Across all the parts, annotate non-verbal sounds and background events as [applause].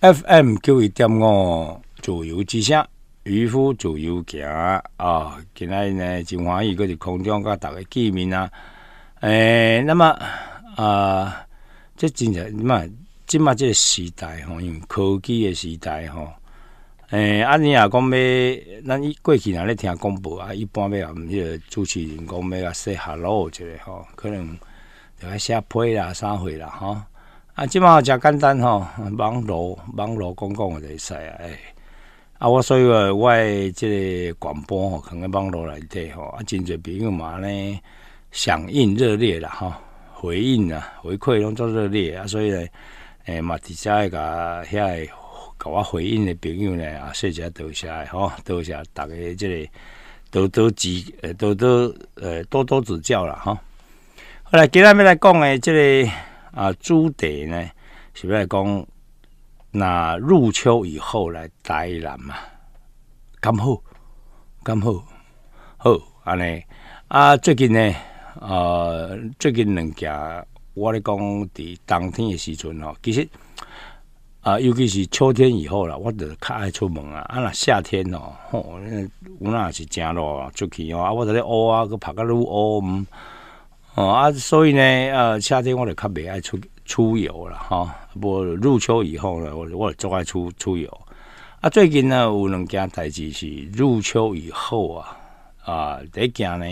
FM 九一点五，自由之声，渔夫自由行啊！今日呢，真欢喜，搁是空中甲大家见面啊！诶，那么啊，这真正嘛，即嘛，即时代吼，用科技诶时代吼。诶，阿你也讲要，咱过去啊，咧听广播啊，一般要迄个主持人讲要啊，say hello 之类吼，可能要下批啦，啥会啦，吼。啊，即嘛好食简单吼，网络网络公共著会使啊，诶，啊我所以话诶即个广播吼，用个网络来提吼，啊真侪朋友嘛咧响应热烈啦吼，回应啊回馈拢做热烈啊，所以咧，诶，嘛，遮下甲遐个甲我回应的朋友咧，啊说谢谢多谢吼，多谢逐个即个多多指，多多呃多多指教啦吼。好来，今仔日来讲诶，即个。啊，朱地呢，是不讲？那入秋以后来台南嘛，刚好，刚好，好安尼。啊，最近呢，呃，最近两件，我咧讲，伫冬天的时阵吼，其实啊，尤其是秋天以后啦，我得较爱出门啊。啊，那夏天哦，我那是诚热出去哦，啊，我在咧乌啊，曝甲个乌毋。哦啊，所以呢，呃，夏天我就较未爱出出游了哈。不过入秋以后呢，我我就爱出出游。啊，最近呢，有两件代志是入秋以后啊啊，第一件呢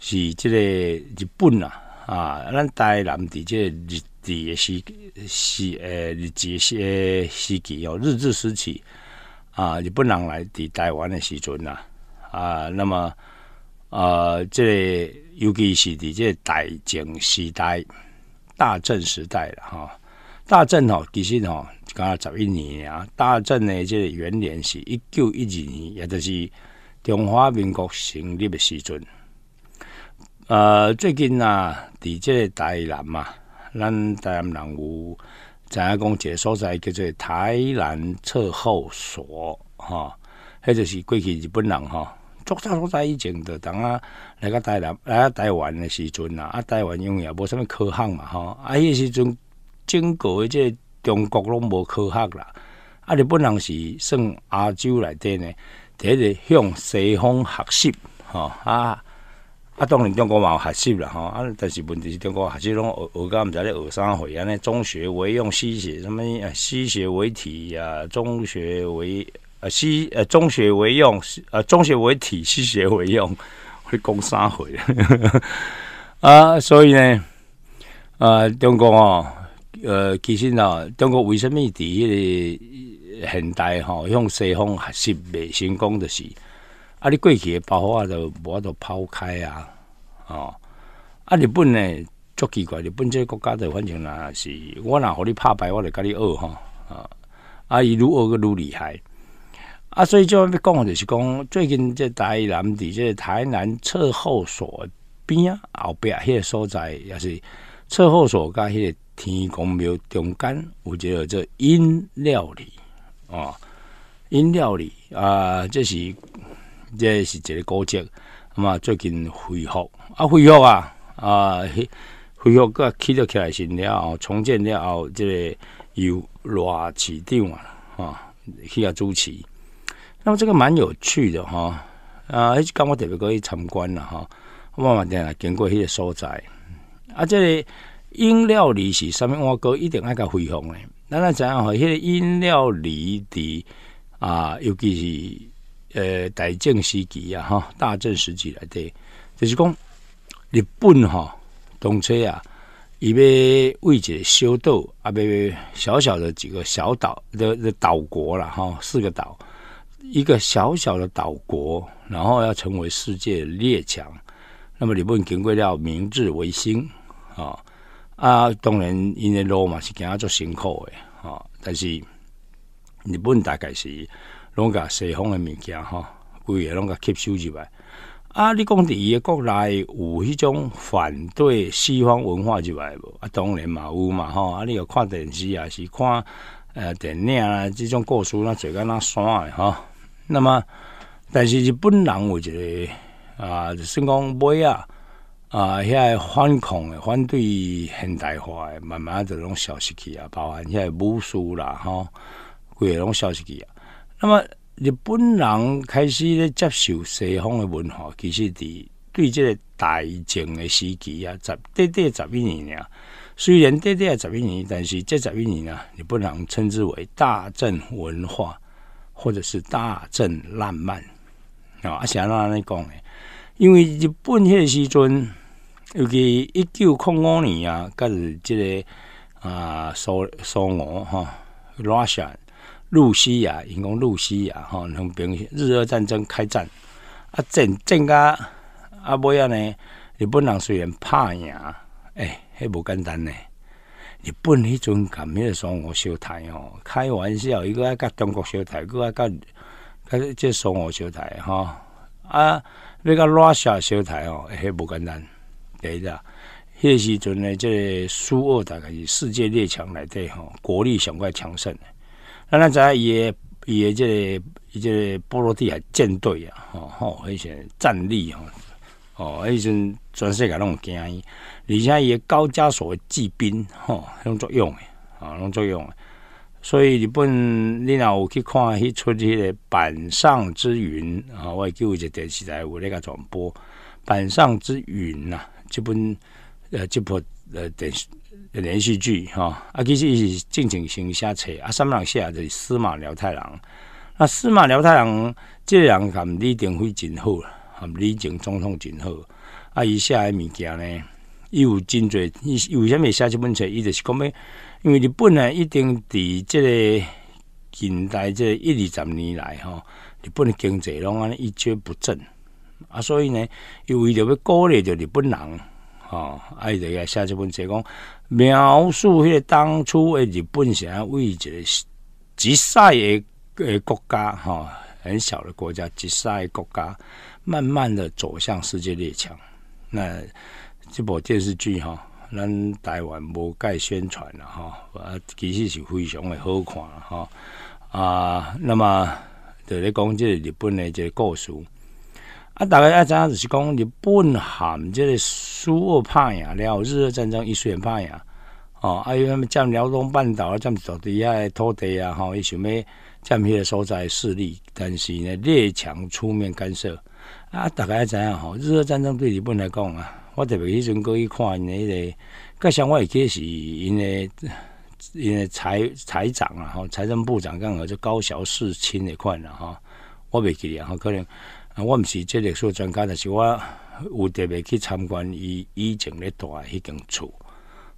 是即个日本啊啊，咱台南即这日治时时诶日治时时期哦，日治时期啊，日本人来伫台湾的时阵呐啊，那么。呃，这尤其是伫这大政时代，大政时代了哈。大政吼，其实吼，加十一年啊。大政的这元年是一九一二年，也就是中华民国成立的时阵。呃，最近呐，伫这台南嘛，咱台南人有知影讲一个所在叫做台南侧后所吼，迄就是过去日本人吼。早早以前，就当啊来个台南、来个台湾的时阵啊，啊台湾为也无什物科学嘛，吼！啊，迄时阵整个即中国拢无科学啦，啊，日本人是算亚洲内底呢，第一个向西方学习，吼啊！啊，当然中国嘛学习啦吼啊，但是问题是，中国学习拢学，学到毋知咧学啥货啊？尼中学为用西学，什么西学为体啊，中学为呃，西呃中学为用，呃中学为体，西学为用，会攻三回啊！所以呢，啊中国吼，呃其实呢，中国为什么个现代吼，向西方学习袂成功的是，啊你过去爆发无法都抛开啊，哦，啊日本呢足奇怪，日本这个国家的反正啊是，我若互你拍牌，我就甲你学吼。啊，啊伊愈学个愈厉害。啊，所以就讲就是讲，最近这台南，伫这台南侧后所边啊，后壁迄个所在，也是侧后所甲迄个天公庙中间，有个叫做饮料里哦，饮料里啊，这是这是一个古迹，嘛，最近恢复啊，恢复啊啊，恢复个起了起来，新了，重建了后，这个由罗市长啊，啊，去啊主持。那么这个蛮有趣的哈，啊，而且刚我特别去参观了哈，我嘛点来经过一些所在，啊，这饮料里是上面我哥一定爱个辉煌的，那那怎样哈？现在饮料里的啊，尤其是呃大正时期啊哈，大正时期来的，就是讲日本哈，动车啊，伊要为者修岛，啊，别小小的几个小岛的岛国了哈，四个岛。一个小小的岛国，然后要成为世界列强，那么日本经过了明治维新，啊啊，当然因为路嘛是给啊做辛苦的啊，但是日本大概是拢个西方的物件，哈，规个拢个吸收入来。啊，你讲伊的国内有迄种反对西方文化入来不？啊，当然嘛有嘛吼。啊，你要看电视也是看呃，电影啊，这种故事那做个那耍诶吼。那么，但是日本人，我觉得啊，就是讲买啊啊，遐反恐的、反对现代化的，慢慢就拢消失去啊，包含遐武术啦，吼，规个拢消失去啊。那么日本人开始咧接受西方的文化，其实伫对这个大正的时期啊，十短短十一年啊，虽然短短十一年，但是这十一年啊，日本人称之为大正文化。或者是大正烂漫啊！阿祥安尼讲诶，因为日本迄个时阵，尤其一九零五年啊，甲是即个啊苏苏俄哈，Russia、露西亚，因讲露西亚哈，从兵日俄战争开战啊，战战甲啊，尾啊呢，日本人虽然拍赢，诶，迄无简单呢。日本迄阵甲迄个双午小台哦，开玩笑，伊个爱甲中国小台，一爱甲甲即双午小台吼啊，你甲拉夏小台哦，迄无简单，一啦，迄时阵呢，即个苏俄大概是世界列强内底吼，国力上快强盛，那咱知伊诶伊诶，即个伊即个波罗的海舰队啊，吼吼，迄且战力吼。哦，时阵全世界拢惊伊，而且也高加索的骑兵吼，种作用的，啊，拢作用的。所以日本你若有去看迄出迄个《板上之云》，啊，我叫一个电视台有咧甲转播《板上之云》呐。即本呃即部呃电视连续剧吼，啊，其实伊是正经型写册，啊，三人写就是司马辽太郎，那司马辽太郎这人感李定辉真好啦。啊，李靖总统真好。啊，伊写诶物件呢，有真侪。伊为啥物写即本册？伊就是讲，因为日本呢，一定伫即个近代即一、二十年来，吼，日本经济拢安尼一蹶不振啊。所以呢，伊为着要鼓励着日本人，吼，哈，爱在写即本册讲描述迄个当初诶，日本成为一个极西诶诶国家，吼，很小的国家，极诶国家。慢慢的走向世界列强。那这部电视剧哈，咱台湾无盖宣传了哈，啊，其实是非常的好看哈啊。那么就咧讲即日本这即故事，啊，大概啊，影要是讲日本喊即个苏俄拍赢然后日俄战争伊然拍赢。哦，还有他们占辽东半岛啊，占土地啊，土地啊，吼，伊想要占迄个所在势力，但是呢，列强出面干涉。啊，大家知影吼？日俄战争对日本来讲啊，我特别迄阵过去看迄个，加上我会记是因诶因诶财财长啊，吼，财政部长刚好即高桥四亲诶款啦吼，我袂记咧吼，可能啊，我毋是即个所专家，但是我有特别去参观伊以前咧大迄间厝，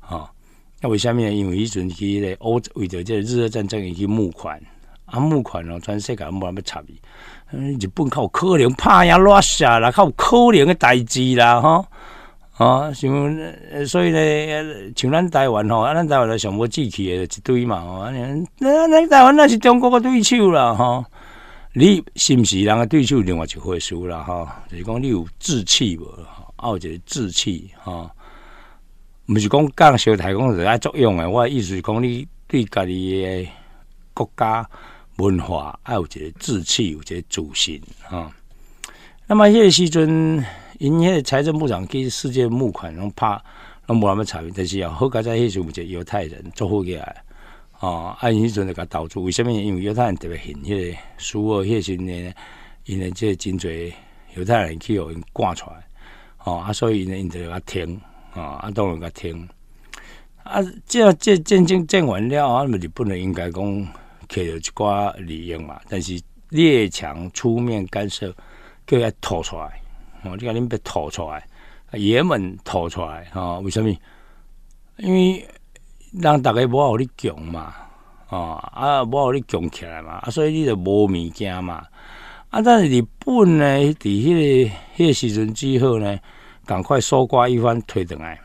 吼、啊，那为虾米呢？因为迄阵去咧欧为着即个日俄战争去募款，啊募款哦，全世界无人咪插伊。日本较有可能拍赢落下啦，较有可能诶代志啦，吼，啊，像所以咧，像咱台湾吼，啊，咱台湾咧，想无志气诶一堆嘛，吼，那那台湾那是中国的对手啦，吼，你是毋是人诶对手，另外一回事啦，吼，就是讲你有志气无，啊，有一个志气，吼，毋是讲讲小太空爱作用诶，我意思是讲你对家己诶国家。文化，还有一个志气，有一个主心啊。那么迄个时阵，因迄个财政部长给世界募款，拢拍拢无那么差。但是啊，好加在迄时阵，犹太人做好起来啊。啊，迄时阵就甲投资为什么？因为犹太人特别恨迄个输二迄时呢，因为这真侪犹太人去互因赶出来哦啊，所以呢，因就甲停啊，啊，当然甲停啊。这这战争战完了啊，日本人不能应该讲。摕了一寡利用嘛，但是列强出面干涉，叫伊吐出来，我叫你们被吐出来，爷们吐出来，哦，为什么？因为让大家不要你强嘛，哦啊，不要你强起来嘛，啊，所以你就无物件嘛，啊，但是日本呢，伫迄个迄时阵之后呢，赶快搜刮一番，退回来。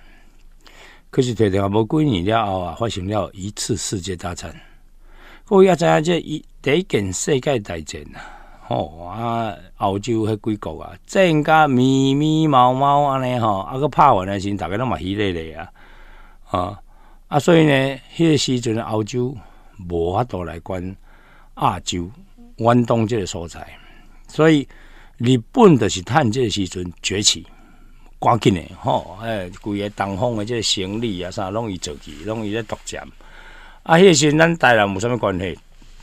可是退掉来无几年了后啊，发生了一次世界大战。位也知影，这一第一件世界大战啊，吼啊，澳洲迄几国啊，即甲家迷迷毛毛安尼吼，啊个拍完诶时，大个拢嘛稀哩咧啊，啊啊，所以呢，迄个时阵澳洲无法度来管亚洲、远东即个所在，所以日本著是趁即个时阵崛起，赶紧诶吼，哎，规个东方诶，即个胜利啊，啥拢伊做去，拢伊咧独占。啊，迄时咱台南无啥物关系，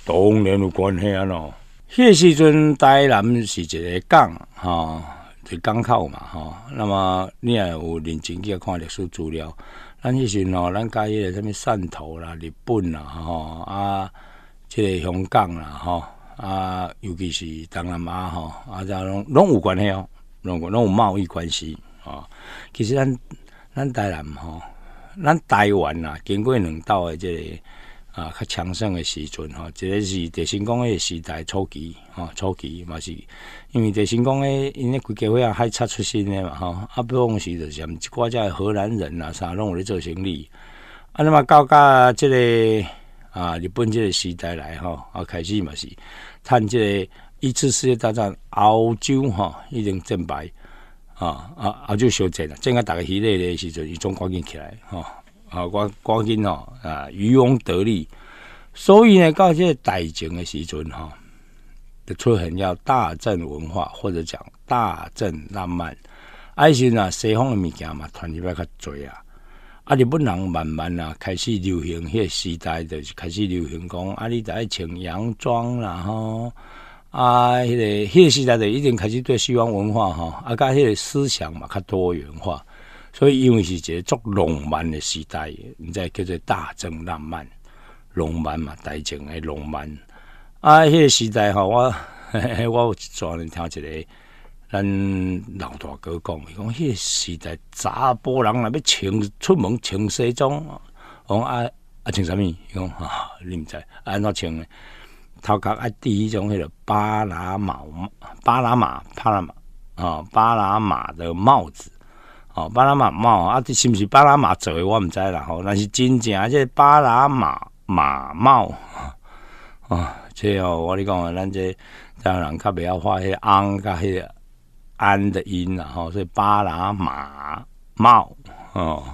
当然有关系啊咯。迄时阵台南是一个港，吼、一个港口嘛，吼。那么你也有认真去看历史资料，咱迄时吼，咱迄个啥物汕头啦、日本啦，吼啊，即个香港啦，吼啊，尤其是东南亚吼，啊，遮拢拢有关系哦，拢拢有贸易关系啊。其实咱咱台南吼。咱台湾啊，经过两到的这个啊，较强盛的时阵吼，一个是德兴工业时代初期吼，初期嘛是，因为德兴工业因个规家伙啊海差出身诶嘛吼，啊不用时啥像一寡家荷兰人啊啥拢有咧做生意，啊那么到个这个啊日本这个时代来吼，啊开始嘛是，趁这个一次世界大战欧洲吼已经战败。啊啊啊！就小钱啊，正该大家许个咧时阵，伊总赶紧起来吼，啊赶赶紧吼，啊，渔翁得利。所以呢，到这大前的时阵吼，就出现要大正文化，或者讲大正浪漫。哎是若西方的物件嘛，传入来较济啊。啊日本人慢慢啊，开始流行迄个时代，就是开始流行讲啊，你著爱穿洋装啦吼。啊，迄个迄个时代就已经开始对西方文化吼啊甲迄个思想嘛较多元化，所以因为是一个足浪漫的时代，毋知叫做大正浪漫，浪漫嘛大正诶浪漫。啊，迄个时代吼，我我专门听一个咱老大哥讲，伊讲迄个时代查甫人若要穿出门穿西装，讲啊啊穿啥物，伊讲吼你毋知，安怎穿？诶。头壳啊，第一种迄个巴拿马，巴拿马帕拉马啊，巴拿马的帽子哦，巴拿马帽啊，这是不是巴拿马做的？我毋知啦吼，但是真正这巴拿马马帽啊，[laughs] 这我你讲，咱这当然较袂晓发些昂迄个安的音然后，所以巴拿马帽哦，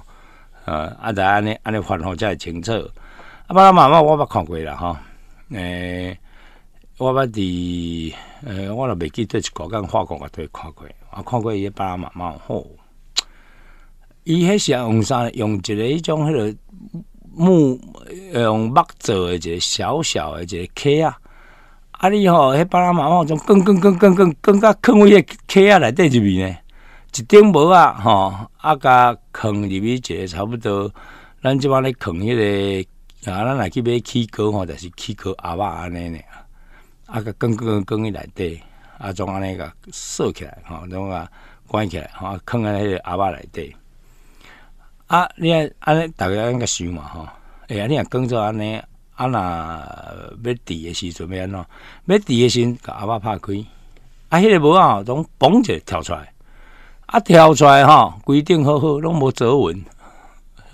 呃，啊在安尼安尼发吼，才会清楚。啊，巴拿马帽我捌看过啦吼。诶，我捌伫诶，我若未记得一个间化工我都看过，我看过伊巴拿马猫吼，伊迄是用啥？用一个迄种迄个木用木做诶一个小小诶一个壳啊！啊，你吼迄巴拿马猫种更更更更更更加坑位个壳啊内底入面呢，一顶帽啊吼，啊甲坑入面一个差不多，咱即帮咧坑迄个。啊咱若去买起膏吼著是起膏盒仔安尼尔啊甲扛扛扛伊内底啊种安尼甲锁起来吼种甲关起来吼囥咧迄个盒仔内底啊你安安尼逐个安尼甲想嘛吼会啊你若扛做安尼啊若要挃诶时阵要安怎要挃诶时阵甲盒仔拍开啊迄个无啊拢嘭者跳出来啊跳出来吼规定好好拢无遮稳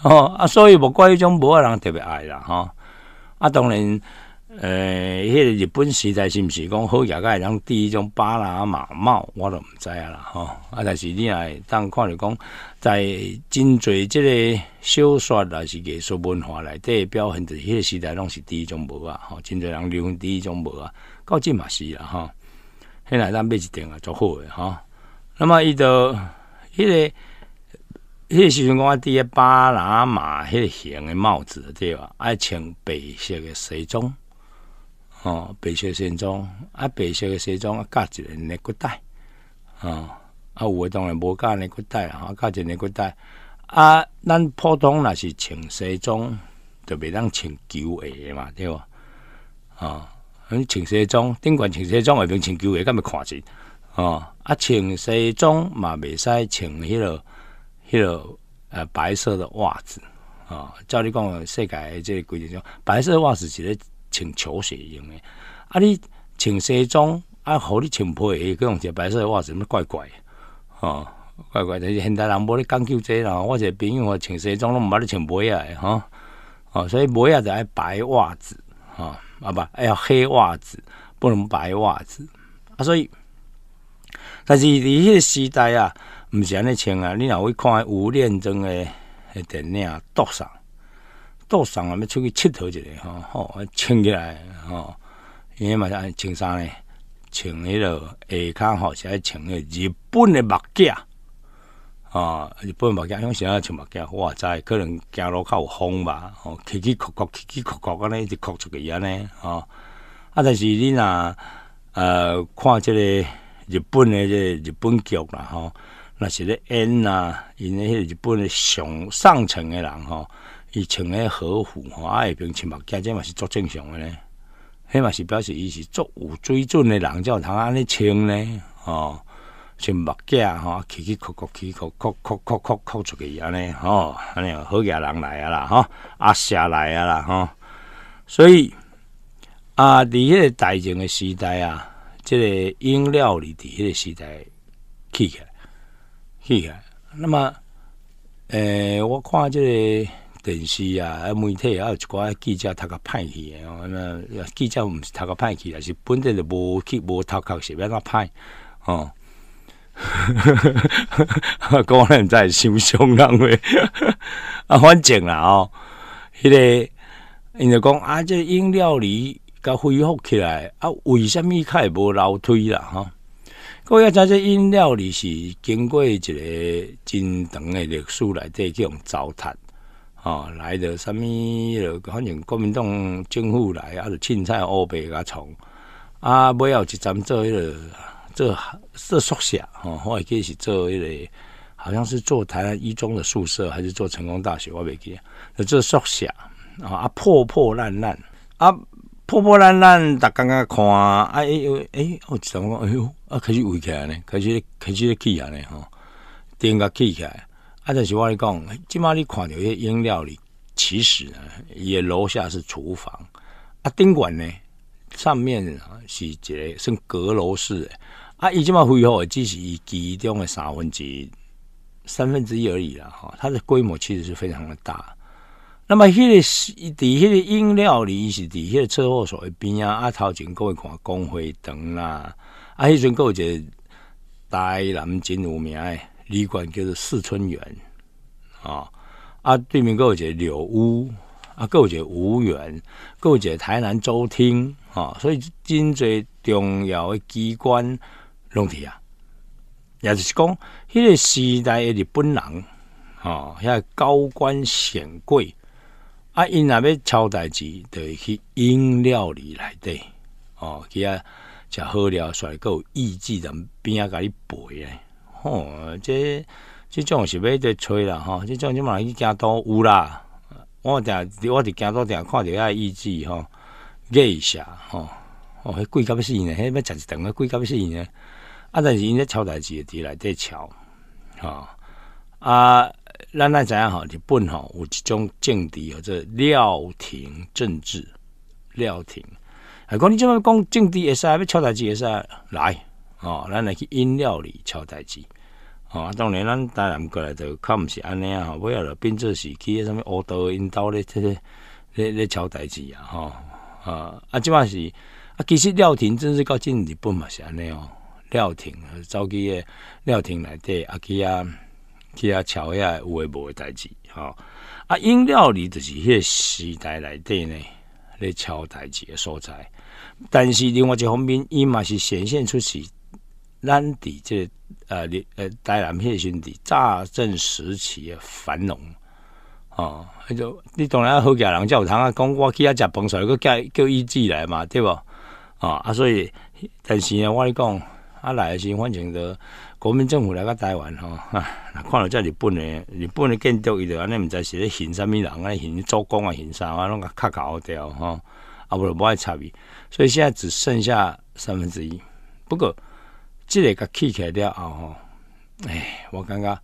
哦啊，所以无怪迄种无啊人特别爱啦吼，啊，当然，诶，迄个日本时代是毋是讲好？野会人第一种巴拿马帽，我都毋知啊啦吼，啊，但是你会当看着讲，在真侪即个小说啊，是艺术文化内底表现著迄个时代拢是第一种无啊。吼，真侪人流行第一种无啊，到即嘛是啦吼，迄内咱买一定啊，足好诶吼，那么伊都迄个。迄时阵，我戴巴拿马迄个型诶帽子，对吧？爱穿白色诶西装，哦，白色西装，啊，白色诶西装，啊，加一件内裤带，啊，有诶当然无加内裤带啊，加一件内裤带。啊，咱普通若是穿西装，就袂当穿旧鞋嘛，对伐？啊，穿西装，顶管穿西装，也袂穿旧鞋，敢要看钱。哦，啊，穿西装嘛，袂使穿迄个。迄个呃白色的袜子啊，照你讲，世界即规定种白色袜子是咧穿球鞋用的。啊，你穿西装啊，互你穿皮鞋，佮用只白色袜子，乜怪怪？哦，怪怪！但是现代人无咧讲究这啦，我即朋友我穿西装，拢毋捌你穿皮鞋唻，吼。哦，所以袜啊，就爱白袜子，哈，啊不，哎黑袜子不能白袜子啊，所以，但是你迄个时代啊。毋是安尼穿啊！你若会看吴念真诶电影，倒上倒上啊，要出去佚佗一下吼吼，穿起来吼，因为嘛穿衫咧，穿迄落下骹，吼是爱穿迄日本诶目镜。吼，日本目镜，像啥穿目镜？我知，可能走路较有风吧。起曲曲起起曲曲，安尼一直曲出个安尼啊，啊，但是你若呃，看即个日本诶，即日本剧啦，吼。若是咧演啊，因迄个日本上上层的人吼，伊穿个和服吼，爱兵穿目镜，这嘛是足正常的咧。迄嘛是表示伊是足有水准的人，才有通安尼穿咧吼，穿目镜吼，起起哭哭，起扣哭哭哭哭哭出去安尼，吼，安尼好家人来啊啦，吼，阿夏来啊啦，吼，所以啊，伫迄个大正的时代啊，即个饮料里个时代起起来。是啊，那么，诶，我看这个电视啊，媒体啊，有一寡记者读较派去的哦，那记者不是读较派去，啊，是本地就无去无读壳随便那派哦。讲咧，实在心胸浪的。[laughs] 啊，反正啦哦，迄个，因家讲啊，这饮料里佮恢复起来啊，为什么会无楼梯啦吼、各位知影，这饮料里是经过一个真长的历史来这种糟蹋，啊，来的什么？反正国民党政府来，啊，是凊彩乌白甲创，啊，尾后一站做迄个做做宿舍，哦，我会记是做迄个，好像是做台湾一中的宿舍，还是做成功大学，我袂记啊，做宿舍，啊，破破烂烂，啊。破破烂烂，大刚刚看，啊，哎呦哎，我怎么讲？哎呦，啊开始围起来呢，开始开始起起来呢，哈，顶个起起来。啊，但是我来讲，即码你看到些饮料里，其实呢，也楼下是厨房，啊，顶管呢，上面是一个算阁楼式，啊，即进嘛以后，只是其中的三分之一，三分之一而已了，哈，它的规模其实是非常的大。那么迄个是伫迄个饮料里是伫迄个祸所所边啊，啊头前个看工会堂啦，啊迄阵有一个台南真有名诶旅馆叫做四春园啊，对面有一个柳屋，啊有一个吴园，有一个台南州厅啊，所以真侪重要诶机关拢伫啊，也就是讲迄个时代诶日本人啊，遐高官显贵。啊因若要超代志著会去饮料里内底吼去遐食好料所以有意志人边啊甲你陪咧。吼即即种是欲伫吹啦吼即种你嘛去京都有啦我定伫我伫京都定看着遐意志吼计啥吼哦迄贵甲欲死呢迄要食一顿甲贵甲欲死呢啊但是因咧超代志会伫内底超吼啊咱爱知影吼日本吼有一种政治叫做料亭政治料亭啊讲你即摆讲政治会使要抄代志会使来吼咱来去引料理抄代志吼啊当然咱当然过来着较毋是安尼啊吼，尾啊着变做是去迄啥物道德因兜咧即个咧咧抄代志啊吼啊啊即摆是啊其实料亭政治到进日本嘛是安尼哦料亭走去迄个料亭内底啊去遐去遐瞧遐有诶无诶代志，吼啊！饮料里著是迄个时代内底呢，咧瞧代志诶所在。但是另外一方面，伊嘛是显现出是咱伫即呃呃台南个先底战争时期诶繁荣哦。你当然好假人有通啊，讲我去遐食彭水，个叫叫伊寄来嘛，对无？哦，啊，所以但是呢，我讲啊来诶阵，反正都。国民政府来个台湾吼，[laughs] 那看了在日本嘞，日本嘞建筑伊就安尼，毋知是咧显啥物人啊，显做工啊，显啥啊，拢个卡搞掉吼，啊就无爱插伊，所以现在只剩下三分之一。不过，即个甲起起来后吼，哎，我感觉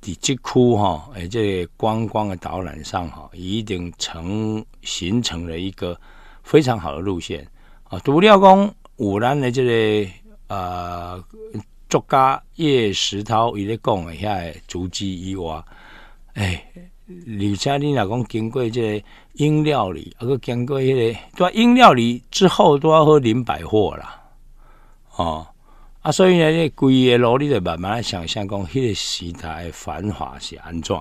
迪吉库哈，哎这观光个导览上吼，已经成形成了一个非常好的路线啊。独钓公，五兰嘞就是啊。作家叶石涛伊咧讲，遐足迹以外，哎，而且你若讲经过即个饮料里，啊，佫经过迄个，对啊，饮料里之后都要喝林百货啦，哦，啊，所以呢，规个路你著慢慢想象讲，迄个时代繁华是安怎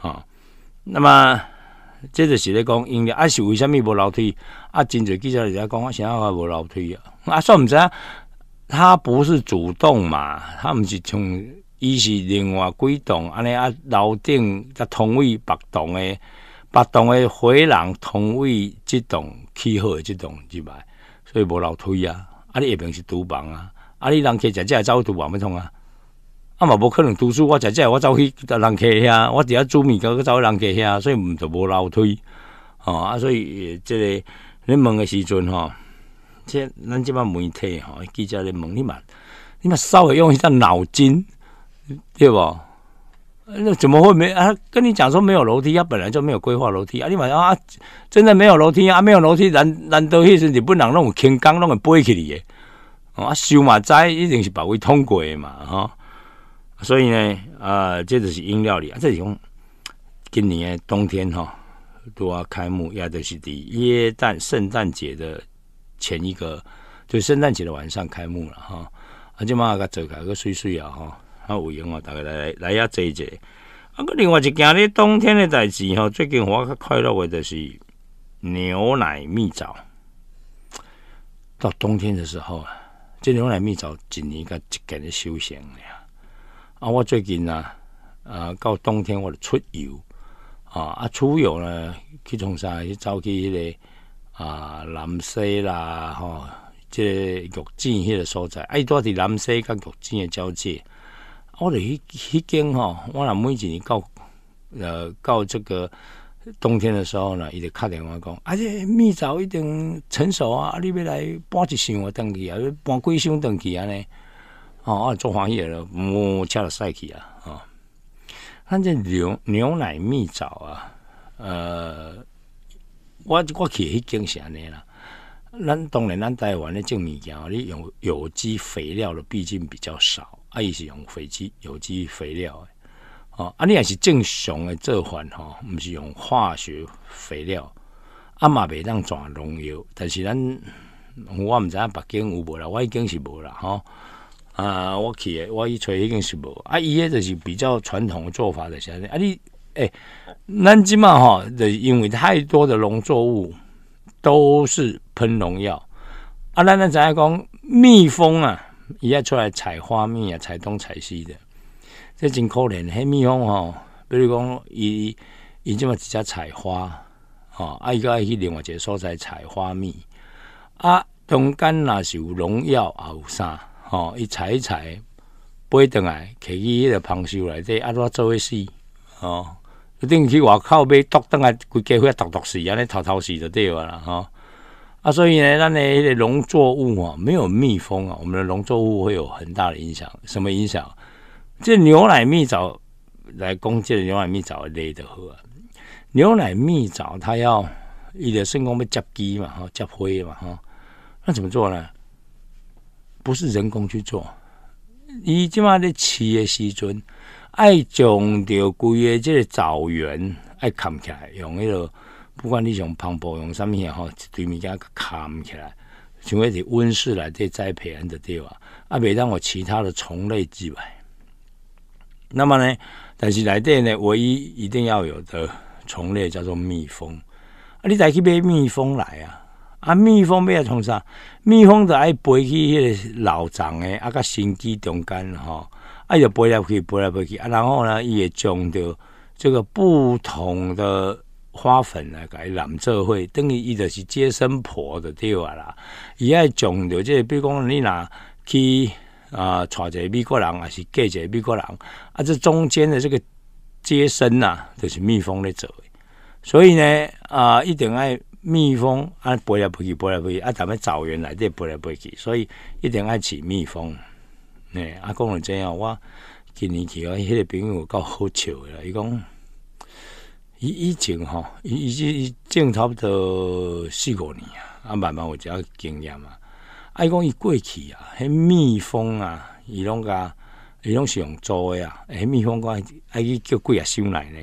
啊？那么，这就是咧讲饮料，啊是为虾米无楼梯？啊，真侪记者在讲，我啥话无楼梯啊？啊，煞毋知影他不是主动嘛，他毋是从伊是另外几栋，安尼啊楼顶甲同位八栋的，八栋的回廊同位即栋起好的即栋入来，所以无楼梯啊，啊你下边是厨房啊，啊你人客才才走去厨房要创啊，啊嘛无可能读书，我才才我走去人客遐，我只要煮面家去走去人客遐，所以毋就无楼梯，哦啊所以即个恁问的时阵吼。咱这摆媒体吼，记者在问你嘛，你嘛稍微用一下脑筋，对无？那怎么会没啊？跟你讲说没有楼梯啊，本来就没有规划楼梯啊，你嘛啊，真的没有楼梯啊，没有楼梯难难得，其实你不能弄轻钢弄个背起你的，啊修嘛灾一定是不会通过的嘛，哈。所以呢，啊，这就是硬料理啊，这是讲今年冬天哈都要开幕亚特是伫耶诞圣诞节的。前一个就圣诞节的晚上开幕了哈，而且妈妈走开个碎碎啊哈，啊有闲我大概来来来压坐一坐。啊，个另外一件咧冬天的代志哈，最近我较快乐的就是牛奶蜜枣。到冬天的时候啊，这牛奶蜜枣一年个一件的休闲了。啊，我最近呢，啊，到冬天我就出游啊，啊出游呢去从啥去迄、期个。啊，南西啦，吼，即玉井迄个所在，哎，住伫南西甲玉井诶交界。我著迄迄间吼，我若每一年到，呃，到这个冬天的时候呢，伊就敲电话讲，啊，且蜜枣已经成熟啊，你要来搬一箱啊，登去啊，搬几箱登去啊尼。哦，我做欢喜了，我吃了晒去啊，啊。反这牛牛奶蜜枣啊，呃。我我去已经安尼啦。咱当然咱台湾的种物件，你用有机肥料的毕竟比较少，啊伊是用有机有机肥料的，哦啊你也是正常的做款吼，毋是用化学肥料，啊嘛袂当转农药，但是咱我毋知影北京有无啦？我已经是无啦吼。啊我去，我去揣已经是无，啊伊迄就是比较传统做法的啥尼啊你。哎，南京嘛哈，的因为太多的农作物都是喷农药啊。那那知样讲？蜜蜂啊，伊要出来采花蜜啊，采东采西的，这真可怜。黑蜜蜂哈，比如讲，伊伊这么直只采花啊，伊个爱去另外一个所在采花蜜啊。中间那是有农药啊，有啥？吼，伊采一采，不会等来，拿去迄个棒修来，这阿罗做一死哦。等定去外靠买毒灯啊，规家伙毒毒死啊，尼偷偷死就对了。啦，吼！啊，所以呢，咱呢农作物啊，没有蜜蜂啊，我们的农作物会有很大的影响。什么影响？这牛奶蜜枣来攻击牛奶蜜枣，你的喝。牛奶蜜枣它要伊的肾功被降低嘛，吼，降灰嘛，吼。那怎么做呢？不是人工去做，伊即码咧吃的时阵。爱将着规个即个枣园爱砍起来，用迄个不管你用喷播用啥物事吼，一堆物件砍起来，像一是温室来底栽培安的地方。啊，袂当我其他的虫类之外，那么呢？但是来底呢，唯一一定要有的虫类叫做蜜蜂。啊，你再去买蜜蜂来啊！啊，蜜蜂要从啥？蜜蜂就爱飞去迄个老丛的啊，甲新枝中间吼。啊，呀，飞来飞去，飞来飞去啊！然后呢，伊会将着这个不同的花粉来改染做会，等于伊就是接生婆的对话啦。伊爱将着，即个比如讲，你拿去啊，一个美国人，还是嫁个美国人啊？这中间的这个接生呐，就是蜜蜂咧做。所以呢，啊，一定爱蜜蜂啊，飞来飞去，飞来飞去啊！咱们草原来这飞来飞去，所以一定爱饲蜜蜂。哎，啊，讲我这样，我今年去，我迄个朋友够好笑啦，伊讲，伊以前吼，伊伊伊种差不多四五年啊，啊，慢慢有就经验嘛。伊讲伊过去啊，迄蜜蜂啊，伊拢甲伊拢是用租诶啊。迄蜜蜂，讲爱去叫几啊箱来呢。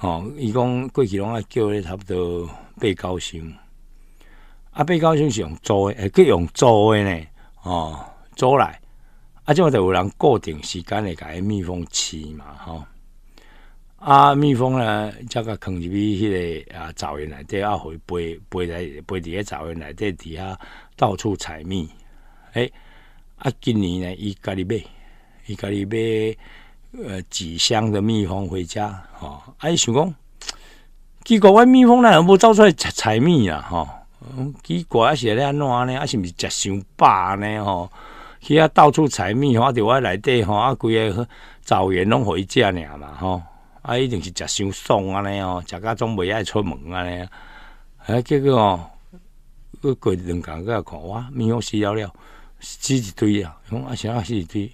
哦，伊讲过去拢爱叫咧差不多八九箱。啊，八九箱是用租诶，哎，佮用租诶呢。哦，租来。啊即嘛著有人固定时间会甲迄蜜蜂饲嘛吼啊蜜蜂呢则甲放入去迄个啊灶院内底啊互伊飞飞来飞伫咧灶院内底伫遐到处采蜜诶啊今年呢伊家己买伊家己买呃几箱的蜜蜂回家吼啊伊想讲奇怪我蜜蜂呢原本走出来采采蜜啊吼嗯。奇怪啊是会咧安怎安尼啊是毋是食伤饱安尼吼去啊！到处采蜜，我伫我内底吼，啊，规个草原拢互伊食尔嘛吼！啊，一定是食伤爽安尼哦，食甲总袂爱出门安尼。啊，结果哦，我过两工去来看，我蜜蜂死了了，死一堆啊！红啊，啥啊死一堆，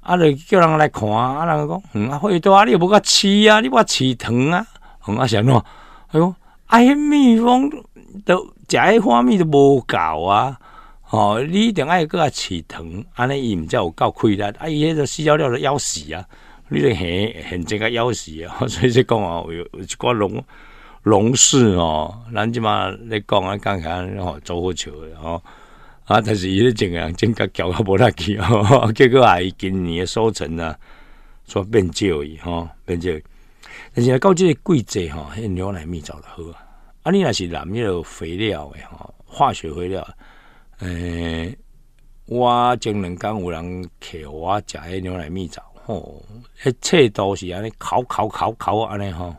啊，就叫人来看啊，啊，人讲嗯，好朵啊，你又无甲饲啊，你我饲糖啊，嗯，阿翔喏，哎呦，啊，蜜蜂都食迄花蜜都无够啊！哦你一定爱有佫较食糖安尼伊毋则有够亏力啊伊迄个四一六著枵死啊你著现现即较枵死啊 [laughs] 所以说讲啊有有一寡啊龙龙氏哦咱即嘛咧讲啊讲起安吼做好笑诶吼啊但是伊咧整个真整甲搅无力去吼 [laughs] 结果啊伊今年诶收成啊煞变少去吼变少去但是啊到即个季节吼迄个牛奶面罩著好啊啊你若是染迄个肥料诶吼化学肥料诶，我前两天有人客我食迄牛奶蜜枣吼，迄切都是安尼烤烤烤烤安尼吼。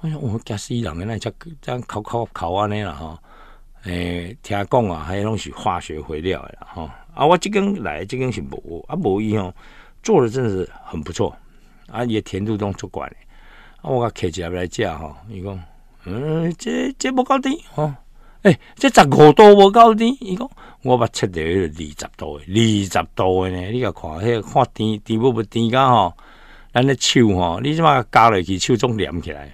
我想我惊死人嘅那只，这样烤烤烤安尼啦吼。诶，听讲啊，迄拢是化学肥料啦吼。啊，我即间来即间是无啊，无伊吼，做的真是很不错。啊，也甜度拢足管的，我甲客只来食吼。伊讲，嗯，这这无够甜吼。诶这十五度无够甜伊讲我捌测着迄个二十度诶二十度诶呢你甲看迄看甜甜欲欲甜甲吼咱咧手吼你即摆甲加落去手总黏起来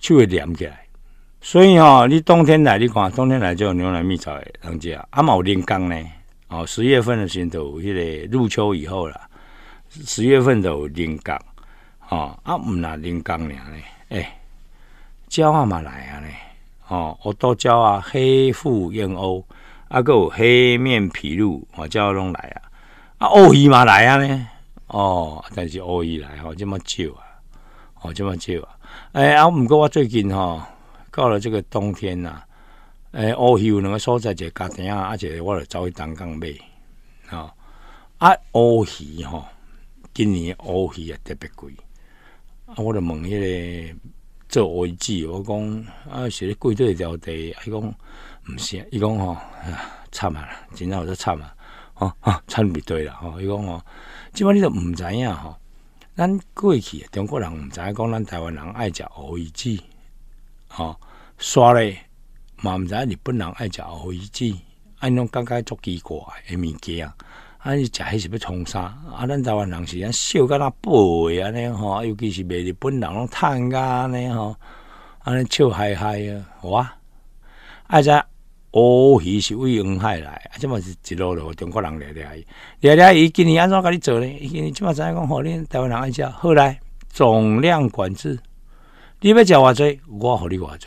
手会黏起来所以吼你冬天来你看冬天来只有牛奶蜜茶诶通食啊嘛有啉工呢哦十月份诶时阵着有迄个入秋以后啦十月份着有啉工吼啊毋若啉工尔诶鸟仔嘛来啊呢哦，我都叫啊，黑腹燕鸥，阿个黑面琵鹭，我叫拢来啊，啊，乌鱼嘛来啊呢？哦，但是乌鱼来，吼，这么少啊，哦，这么少啊，哎啊，毋过我最近吼，到了这个冬天呐，哎，乌鱼有两个所在，个家庭啊，一个我来走去东港买啊，啊，乌鱼吼，今年乌鱼也特别贵，啊，我就问迄个。做位置，我讲啊，是咧贵州条地，伊讲毋是，伊讲吼，惨啊，真正有咧惨啊，吼，惨袂对啦，吼，伊讲吼，即摆你都毋知影吼，咱过去中国人毋知影讲咱台湾人爱食乌鱼子，吼、沙咧嘛毋知影日本人爱食乌鱼子，安拢感觉足奇怪诶物件。啊！你食迄是要创啥？啊！咱台湾人是安笑甲那背安尼吼，尤其是卖日本人拢趁甲安尼吼，啊笑嗨嗨啊，好啊！啊则乌鱼是为黄海来，啊即嘛是一路路中国人掠掠伊，掠掠伊今年安怎甲你做呢？今年即嘛知影讲吼，恁台湾人安食，后来总量管制，你欲食偌济，我互你偌济。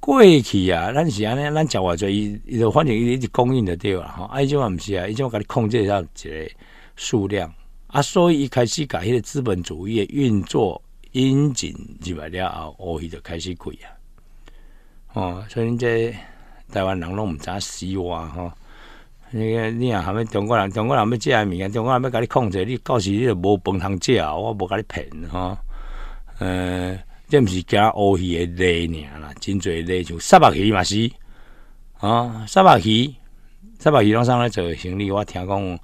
过去啊，咱是安尼，咱食偌侪，伊伊就反正伊一直供应着对啦，啊，伊种嘛毋是啊，伊种甲你控制到一个数量啊，所以伊开始甲迄个资本主义的运作，引进入来了后，哦伊就开始贵啊。哦，所以这台湾人拢毋知死活吼。你你啊，含面中国人，中国人要借物件，中国人要甲你控制，你到时你就无饭通食啊，我无甲你骗吼。呃。这毋是惊乌鱼的尔啦，真侪例像沙白鱼嘛是啊，沙白鱼，沙白鱼拢上来做行李。我听讲，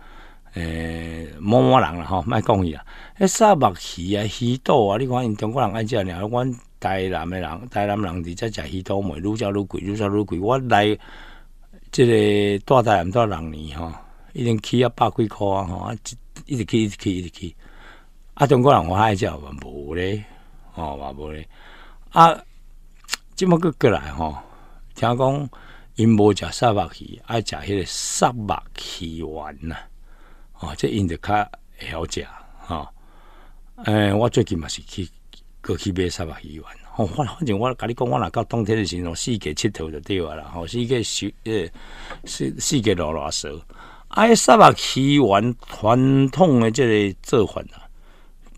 诶，某某人啦吼，卖讲伊啦，迄沙白鱼啊，鱼肚啊，你看因中国人爱食尔，阮台南的人，台南人伫遮食鱼肚，买愈食愈贵，愈食愈贵。我来，即个到台南到六年吼，已经起啊百几箍啊，吼，一一直起，一直起，一直起。啊，中国人我爱食，无咧。哦，无咧啊，即麦个过来吼，听讲因无食沙白鱼，爱食迄个沙白鱼丸呐。哦，这因着较会晓食。吼。诶，我最近嘛是去过去买沙白鱼丸。哦，反反正我甲你讲，我若到冬天的时候，四节佚佗就对啊啦。哦，四界是诶，四四界落落踅哎，沙白鱼丸传统的即个做法呐。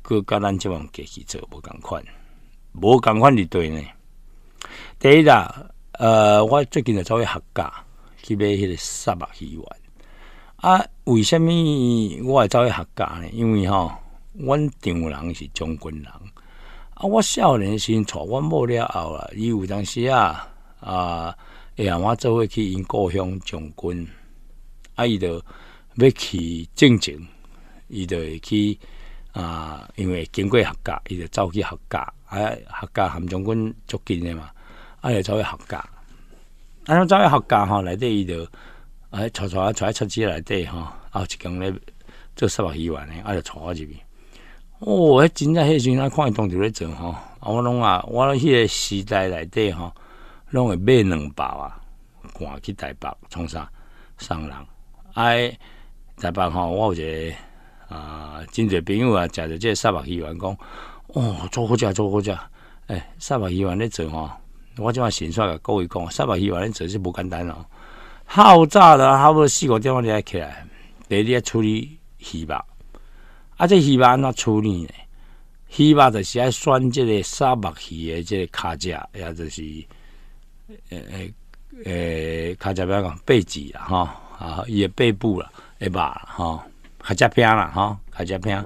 个甲咱即帮机去做无共款，无共款哩对呢？第一啦，呃，我最近也走去学家，去买迄个三百鱼丸。啊，为虾米我会走去学家呢？因为吼，阮丈人是将军人，啊，我少年时娶阮某了后啊，伊有当时啊啊，会呀，我做伙去因故乡将军，啊，伊就要去进经，伊就去。啊，因为经过合格伊着走去合格啊，合格含将军足金诶嘛。啊，着走去合格啊，咱走去合格吼，内底伊着啊，查查啊，揣啊，出资内底吼，啊，有一间咧做三啊，四万诶啊，着揣我入去哦。迄真正迄时阵，看伊当地咧做吼，啊，我拢啊，我迄个时代内底吼，拢会买两包啊，赶去台北创啥送人啊，台北吼，我有一个。啊，真侪朋友啊，食着这沙白鱼丸，讲哦，做好食，做好食。诶，沙白鱼丸咧做吼，我即款先煞甲各位讲沙白鱼丸咧做是无简单哦。好早的，差不多四五点话才起来，第二咧处理鱼肉。啊，这鱼肉安怎处理呢？鱼肉就是爱选即个沙白鱼的即个卡架，也就是诶诶诶，卡架不要讲背脊了吼，啊，伊诶背部啦，哎吧吼。卡加片了哈，卡加片。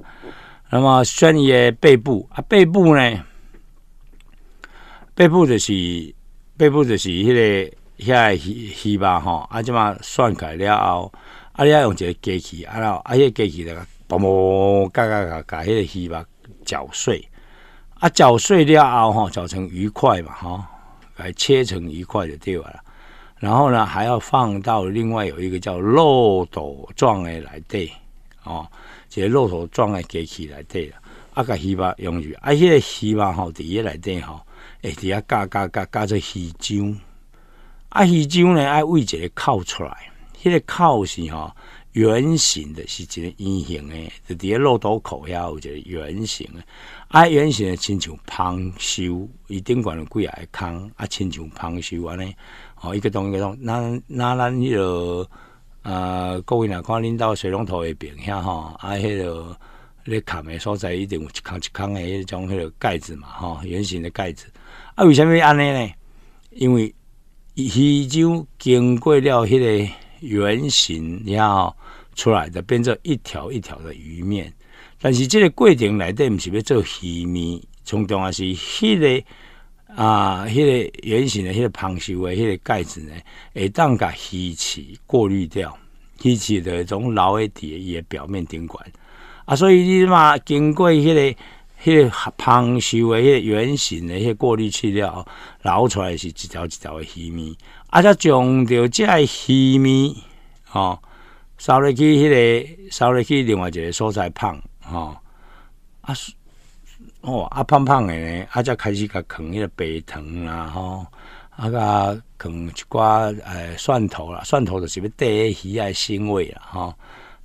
那么酸鱼的背部啊，背部呢，背部就是背部就是迄个迄个鱼鱼肉吼，啊，即嘛蒜开了后，啊，你要用一个机器，啊，然后啊，迄个机器来把嘣嘎嘎嘎把迄个鱼肉搅碎，啊搅碎了后吼，搅成鱼块嘛吼，来切成鱼块就对了。然后呢，还要放到另外有一个叫漏斗状的来对。哦，一个骆驼撞诶机器内底啊，啊甲希望用伫啊迄个希望吼伫迄内底吼会伫遐咬咬咬咬做鱼浆啊。鱼浆呢爱画一个口出来，迄个口是吼圆形的，是一个圆形诶，伫伫遐骆驼口遐有一个圆形诶，啊，圆形诶亲像蜂巢伊顶悬有几啊空啊，亲像蜂巢安尼吼，伊甲讲伊甲讲咱咱咱迄号。啊，各位若看恁兜水龙头一边，吼，啊，迄个咧卡诶所在一定有一空一空的迄种迄个盖子嘛，吼，圆形的盖子。啊，为什么安尼呢？因为鱼就经过了迄个圆形，然后出来的变做一条一条的鱼面。但是即个过程内底毋是要做鱼面，从中啊是迄个。啊，迄个圆形的、迄个蓬袖诶，迄个盖子呢，会当甲稀气过滤掉，稀气的从老的底诶表面顶管啊，所以你嘛经过迄个、迄个蓬袖诶，迄个圆形的、迄个过滤器了捞出来是一条一条的鱼米，啊，则将着这鱼米吼扫入去迄个，扫入去另外一个所在旁吼啊哦，啊胖胖的呢，啊则开始甲啃迄个白糖啦吼，啊甲啃一寡诶蒜头啦，蒜头就是要带鱼诶腥味啦吼，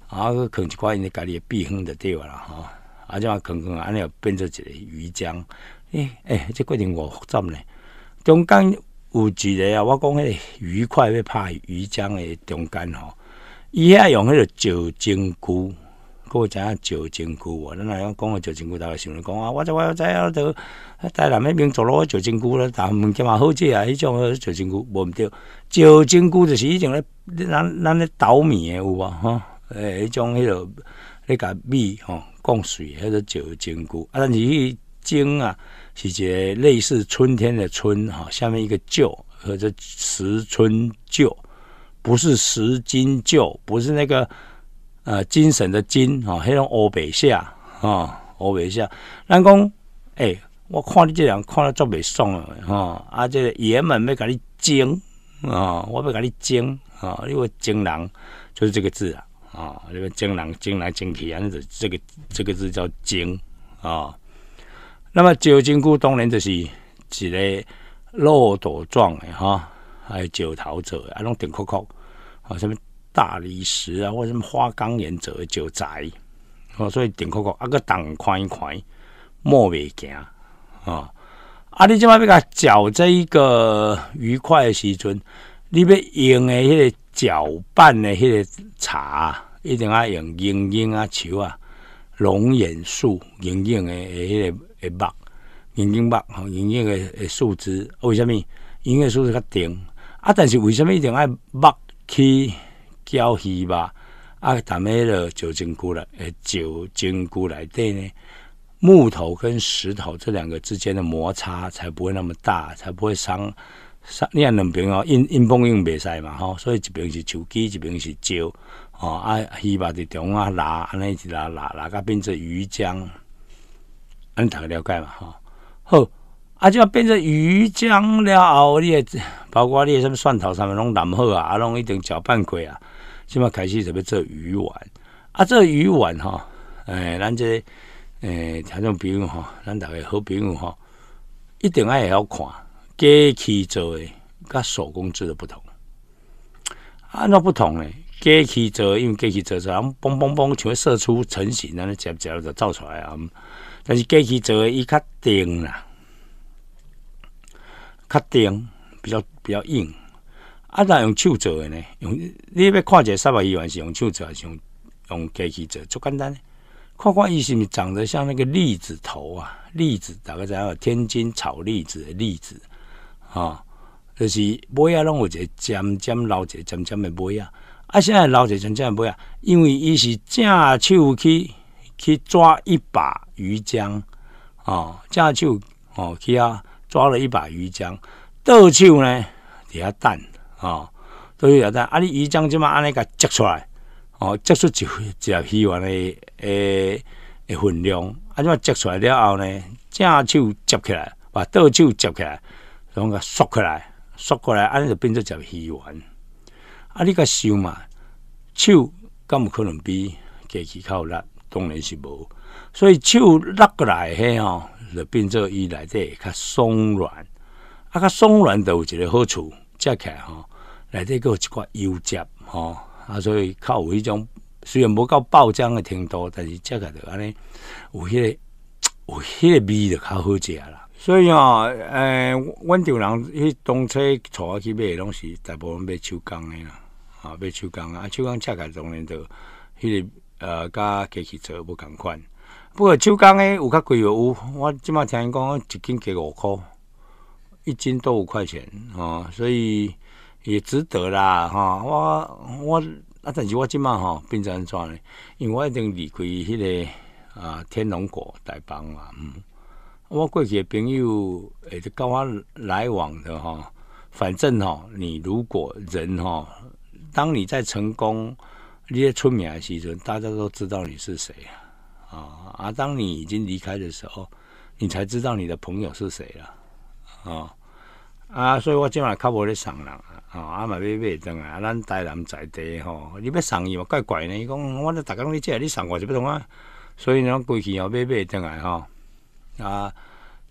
啊去啃一寡伊家己的避风的地方啦吼，啊则话啃啃啊，尼又变做一个鱼浆，诶诶，即过定我复杂呢。中间有一个啊，我讲迄个鱼块要拍鱼浆的中间吼，伊爱用迄个酒精菇。个啊，九金菇，咱若讲讲话九金菇，大家想着讲啊，我在我啊，在大南那边做落九金菇逐但物件嘛好食啊，迄种九金菇无毋着。九金菇就是一种咧，咱咱咧捣米诶有啊，吼，诶，迄种迄个咧甲米吼，供水迄个九金菇啊，是迄金啊，是一个类似春天的春吼，下面一个旧，或者石春旧，不是石金旧，不是那个。呃，精神的精，哈，那种欧白下，啊，乌白下。咱讲，诶，我看你这人看了足未爽了，哈。啊，这爷们要给你精，啊，我要给你精，啊，因为精囊就是这个字啊，啊，这个精囊、精来精去啊，这这个这个字叫精，啊。那么，酒精菇当然就是一个骆驼状的，哈，还有酒桃子，啊，拢顶酷酷，啊，什么？大理石啊，或者什么花岗岩做酒宅，所以顶高高啊个档宽宽莫袂惊啊！啊，你即摆要甲搅这一个愉快的时阵，你要用的迄个搅拌的迄个茶一定要用阴影啊、树啊、龙眼树阴影的迄个木，脉、银木吼，阴影的树枝。为什么影的树枝较顶啊？但是为什么一定要木去？胶鱼吧，啊，但喺咧酒精锅来，酒精锅来底呢，木头跟石头这两个之间的摩擦才不会那么大，才不会伤伤。你按两边哦，硬硬碰硬袂使嘛吼，所以一边是树枝，一边是胶，哦啊，鱼吧伫中央拉，安尼一拉拉拉，甲变成鱼浆，安个了解嘛吼？好，啊，就变成鱼浆了。你包括你什么蒜头，啥物拢染好啊，啊，拢一定搅拌过啊。即码开始特别做鱼丸啊，做鱼丸吼，诶，咱这诶，听种朋友吼，咱逐个好朋友吼，一定爱会晓看，机器做的甲手工做的不同。啊，怎不同咧，机器做，因为机器做，出咱嘣嘣嘣，全射出成型，安尼接接就造出来啊。但是机器做的伊较硬啦，较硬，比较比较硬。啊！若用手做诶呢？用你要看一下三百亿元是用手做还是用用机器做？足简单？看看伊是毋是长得像那个栗子头啊？栗子大概在天津炒栗子的栗子啊，就是尾啊，拢有一个尖尖留一个尖尖诶尾啊！啊，现在一个尖尖诶尾啊，因为伊是正手去去抓一把鱼浆啊，正手哦，去啊抓了一把鱼浆，倒手呢底下蛋。哦，都有啊！但啊，你鱼浆即嘛安尼甲挤出来，哦，挤出一一条鱼丸的诶诶分量。啊，即嘛挤出来了后呢，正手挤起来，把倒手挤起来，拢甲缩起来，缩过来，安尼就变做一条鱼丸。啊，你甲手嘛，手有可能比机器较有力当然是无，所以手拉过来嘿哦，就变做伊来底较松软。啊，较松软都有一个好处，挤起来哈。底这有一寡油炸，吼，啊，所以较有迄种虽然无到爆浆的程度，但是食起来安尼有迄个有迄个味就较好食啦。所以吼，诶，阮丈人迄东车坐去买拢是大部分买手工的啦，啊，买手工啊，工食起来当然就迄个呃，甲吉去揣无同款。不过手工诶有较贵，有我即马听伊讲一斤加五箍，一斤都五块钱吼，所以。也值得啦，哈！我我啊，但是，我今嘛哈变成怎呢？因为我已经离开迄个啊天龙果在帮啦，嗯，我过去的朋友也是跟我来往的哈。反正哈，你如果人哈，当你在成功，你在出名的时阵，大家都知道你是谁啊啊！啊，当你已经离开的时候，你才知道你的朋友是谁了啊。啊，所以我即卖较无咧送人啊，吼，啊嘛买买来啊，咱台南在地吼，你要送伊嘛怪怪呢。伊讲，我咧逐工拢咧食，你送我就不同啊。所以侬规去吼要买买当来吼，啊，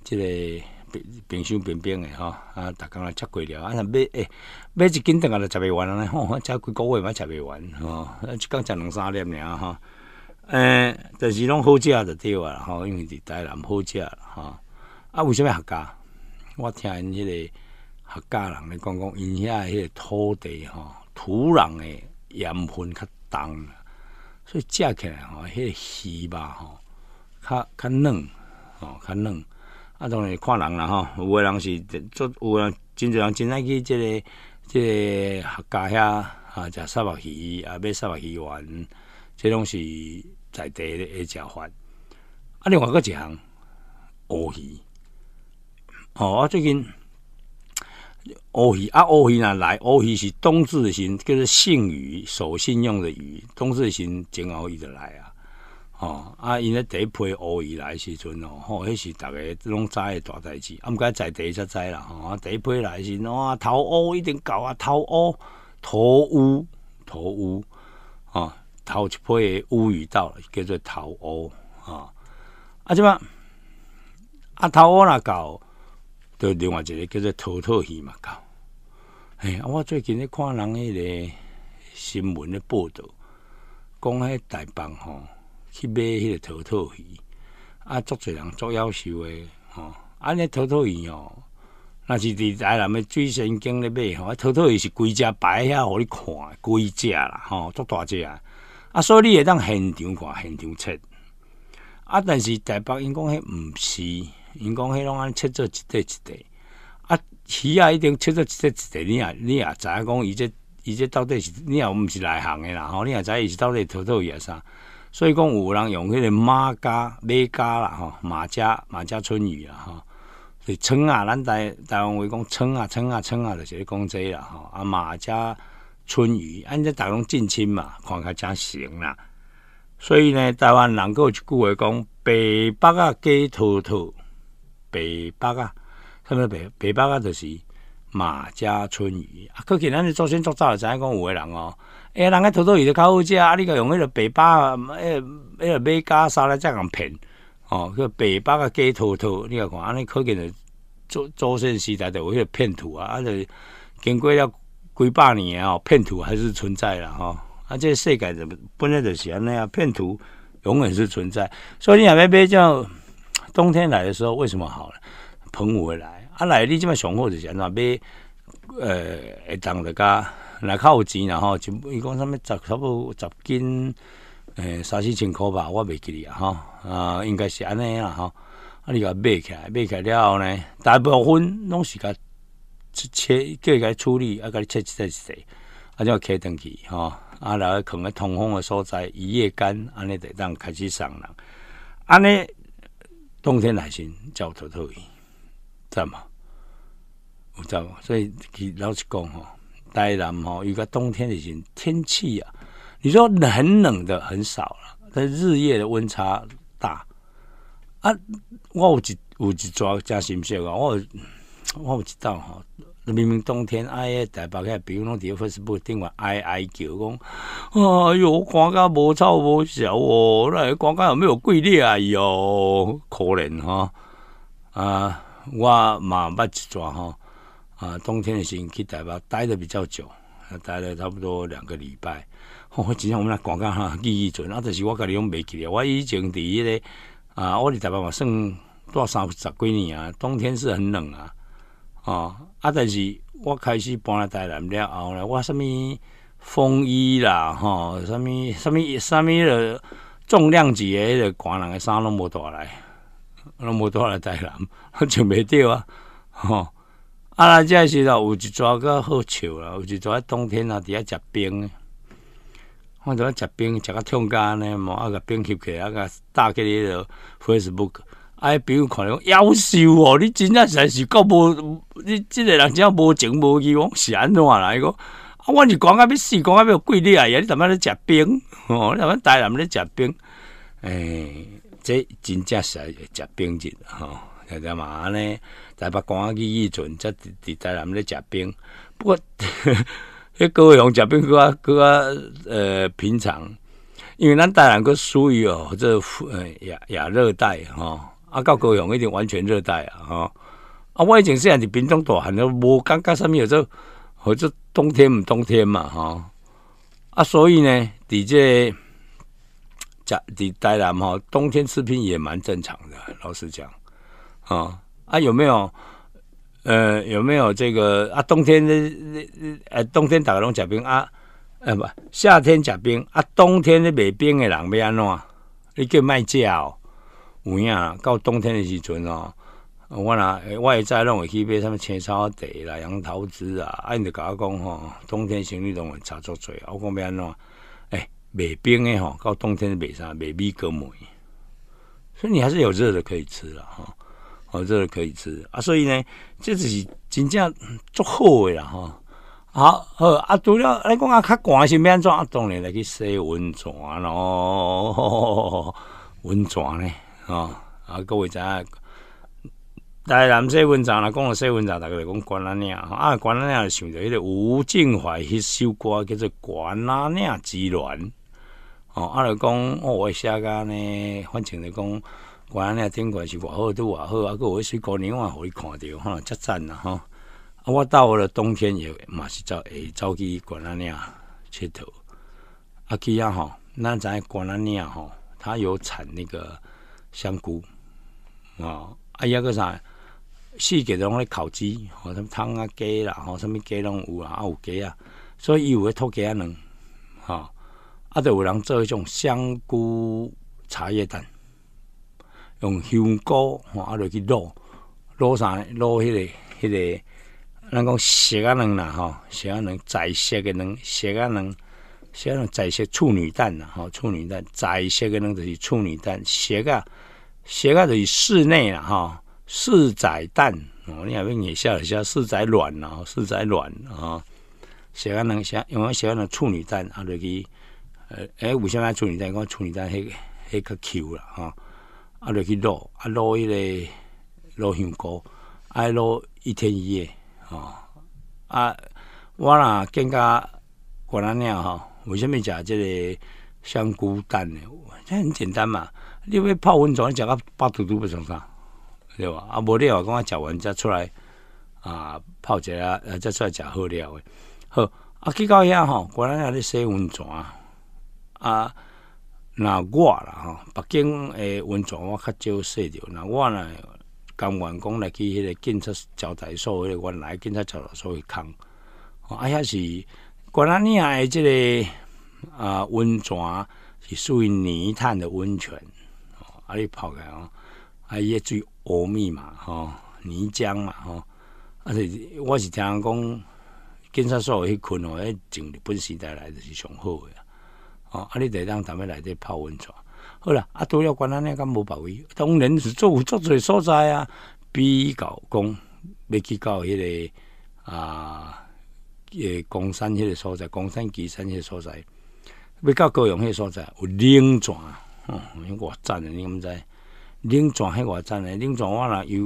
即个平平箱平平的吼，啊，逐工来吃过了，啊，若买诶，买一斤当啊就食袂完尼吼，吃几个月嘛食袂完吼，啊，一工食两三粒尔吼，诶，但是拢好食著对啊，吼，因为伫台南好食吼、啊，为什物合家？我听因迄个。客家人的讲讲，因遐迄土地吼，土壤诶盐分较重，所以食起来吼，迄鱼吧吼，较较嫩哦，较嫩。啊，当然看人啦吼，有诶人是做，有诶人真侪人真爱去即个即个客家遐啊，食沙白鱼啊，买沙白鱼丸，即拢是在地诶食法。啊，另外个一项乌鱼，哦，我最近。乌鱼啊，乌鱼若来，乌鱼是冬至的时叫做信鱼，守信用的鱼。冬的时形正好伊的来啊，哦啊，因咧第一批乌鱼来时阵哦，吼，迄是逐个拢知诶大代志，啊，毋该在第一才知啦，吼，第一批来时，哇，头乌一定搞啊，头乌头乌头乌啊，头一批乌鱼到了，叫做头乌啊，啊，即嘛？啊，头乌若搞？另外一个叫做“偷套鱼”嘛，搞。哎，我最近咧看人迄个新闻的报道，讲迄台北吼去买迄个偷套鱼，啊，足侪人足夭寿诶，吼！啊，尼偷套鱼哦，若是伫台南的最神经咧买吼，偷套鱼是规只摆遐互你看，规只啦，吼，足大只啊！啊，所以你会当现场看，现场切。啊，但是台北因讲迄毋是。因讲迄拢按切做一块一块，啊鱼啊一定切做一块一块。你也你也知影讲伊这伊这到底是你也毋是内行诶啦。吼，你也知伊是到底偷偷伊啊啥？所以讲有人用迄个马家、马家啦，吼马家马家春雨啦，吼村啊，咱台台湾话讲村啊村啊村啊，就是讲这啦，吼啊马家春雨，按这台拢近亲嘛，看起诚熟啦。所以呢，台湾人有一句话讲：北北啊，鸡偷偷。北北啊，什么北北巴啊？就是马家村鱼啊。可见咱是祖先作早就知影讲有个人哦。哎，人家土豆伊就较好食啊，你个用迄个北北啊，迄个马家杀了才共骗哦。个北北啊，鸡土偷，你个讲安尼可见就祖祖先时代的有迄个骗徒啊，啊就经过了几百年哦，骗徒还是存在了吼啊，这世界怎么来能是安尼啊？骗徒永远是存在，所以若要买叫。冬天来的时候为什么好呢？棚会来，啊来你这么好就是安怎买，呃，会当的个，那靠有钱，然后就伊讲什物十，差不多十斤，诶，三四千箍吧，我袂记啊吼，啊，应该是安尼啊吼，啊，你甲买起来，买起来了后呢，大部分拢是甲切，叫伊甲处理，啊，甲你切一切，一截，啊，就开腾去吼，啊，然后放个通风的所在，一夜干，安尼会当开始送人，安尼。冬天来先，叫偷偷伊，知嘛？我吗？所以去老实讲吼，台南吼，有个冬天来先，天气啊，你说冷冷的很少了，但日夜的温差大啊。我有一有一抓加心血啊，我我不知道哦。明明冬天挨诶大巴，比如讲伫个 Facebook 顶话哀哀叫，讲哎哟，广告无臭无潲哦，那广告有没有贵律啊？哟，可怜哈啊，我嘛捌一转哈啊，冬天诶时阵去台北待得比较久，待了差不多两个礼拜。我之前我们来广告哈，记忆准啊，但是我个你讲袂记咧。我以前伫个啊，我伫台北嘛，算大三十几年啊，冬天是很冷啊。哦，啊，但是我开始搬来台南了后呢，我什物风衣啦，哈，什物什物什物的重量级的寒人的衫拢无带来，拢无带来台南，穿袂着啊，吼，啊，即个时候有一撮个好笑啦，有一撮冬天啊，伫遐食冰，我拄则食冰，食到痛干咧，无啊个冰吸起啊个搭起迄落 Facebook。哎，朋友看讲夭寿哦，你真正实在是够无，你即个人真正无情无义，哦，是安怎来个？啊，阮是讲啊，要死，讲啊，要跪你啊！呀，你怎么咧食冰？[laughs] 哦，你怎么台南咧食冰？哎、这真正是食冰日吼，晓得嘛呢？台北讲啊，去以存，则伫伫台南咧食冰。不过，迄 [laughs] 各位红食冰哥啊哥啊，呃，平常，因为咱台南个属于哦，即这呃亚亚热带吼。哦啊，高高雄一点完全热带啊！哈，阿外景虽然就品种大，可能无感觉上面有做，或者冬天毋冬天嘛，哈。啊，所以呢，伫这假伫台南哈，冬天吃冰也蛮正常的。老实讲，啊啊，有没有？呃，有没有这个啊？冬天的呃，冬天打龙甲冰啊？呃，不，夏天甲冰啊，冬天的买冰的人要安怎？你叫卖价哦。有啊，到冬天的时阵哦，我啦外在弄去买什么青草地啦、杨桃子啊，按着甲我讲吼。冬天生理拢会差足最，我讲要安怎，诶，卖冰诶吼，到冬天卖啥？卖米边关所以你还是有热的可以吃啦哈，有热的可以吃啊，所以呢，这只是真正足好诶啦吼。好，好啊，了安来讲啊，较要安怎啊？当然来去洗温泉咯，温泉呢。吼啊各位知影大南说文章若讲着西文章逐个着讲管安尼啊啊管安尼想着迄个吴敬怀迄首歌叫做管安尼之乱哦啊着讲哦我写甲安尼反正着讲管安尼啊天是偌好拄偌好啊佫有迄首歌年我互伊看着吼则赞啦吼啊我到我的冬天以后嘛是走会走去管安尼佚佗啊去啊吼咱知影管安尼吼它有产那个香菇，啊，啊，抑个啥，四季拢咧烤鸡，吼，什物汤啊鸡啦，吼，什物鸡拢有啦，啊，有鸡啊，所以伊有会偷鸡啊卵，哈，啊，就有人做迄种香菇茶叶蛋，用香菇，吼，啊，就去卤卤啥卤迄个迄个，咱讲蛇啊卵啦，吼，蛇啊卵在蛇个卵，蛇啊卵，蛇啊卵在蛇处女蛋啦，吼，处女蛋在蛇个卵就是处女蛋，蛇啊。先开始室内啦，哈，四仔蛋哦，你阿边也下一下四仔卵喏，四仔卵啊，先开始因为先开始处女蛋，啊，落去，呃，哎，为什么处女蛋？我处女蛋迄迄较 Q 啦，哈，啊，落去烙，啊烙迄个烙香菇，爱烙一天一夜，哦，啊，我啦更加果那样哈，为什么食这个香菇蛋呢？这很简单嘛。你要泡温泉，食个巴肚肚要上啥，对吧？啊，无你话，讲啊，食完才出来啊，泡一下，啊，才出来食好料的。好，啊，去到遐吼，果然遐个洗温泉啊，那我啦吼，北京诶温泉我较少洗着，那我呢，跟员工来去迄个警察招待所，迄个原来警察招待所空坑。啊，遐是国兰遐个即个啊，温泉是属于泥炭的温泉。啊！你泡开哦，啊！伊个水乌密嘛，吼泥浆嘛，吼。啊，是我是听讲，警察所有去困哦，迄种日本时代来就是上好啊哦，啊！你第当他们来这泡温泉，好啦。啊！都要管安尼敢无保卫，当然是做有做济所在啊。比较讲要去到迄个啊，诶，高山迄个所在，高山奇山迄个所在，要到高用迄个所在有冷泉。哦，迄我站的，你毋知？冷泉迄外站的，冷泉我若游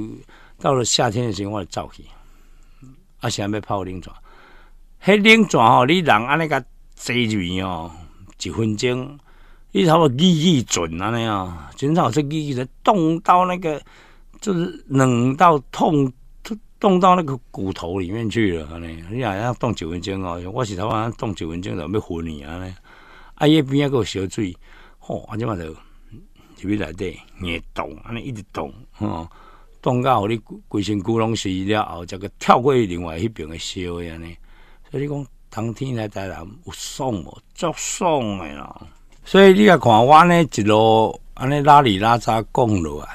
到了夏天的时候我就走去。啊，想要泡冷泉。迄冷泉吼，你人安尼甲坐住哦，一分钟，你头要记记准安尼哦，最头是记记咧，冻到那个，就是冷到痛，冻到那个骨头里面去了安尼。你若要冻一分钟哦，我是头啊冻一分钟就要晕安尼。啊，迄边啊有烧水。哦，安尼嘛就入去内底硬冻，安尼一直冻，吼，冻到后你规身躯拢是了，后则个跳过另外爿边烧雪安尼。所以讲冬天来台南有爽无？足爽诶啦。所以你啊看我呢一路，安尼拉里拉扎讲落来，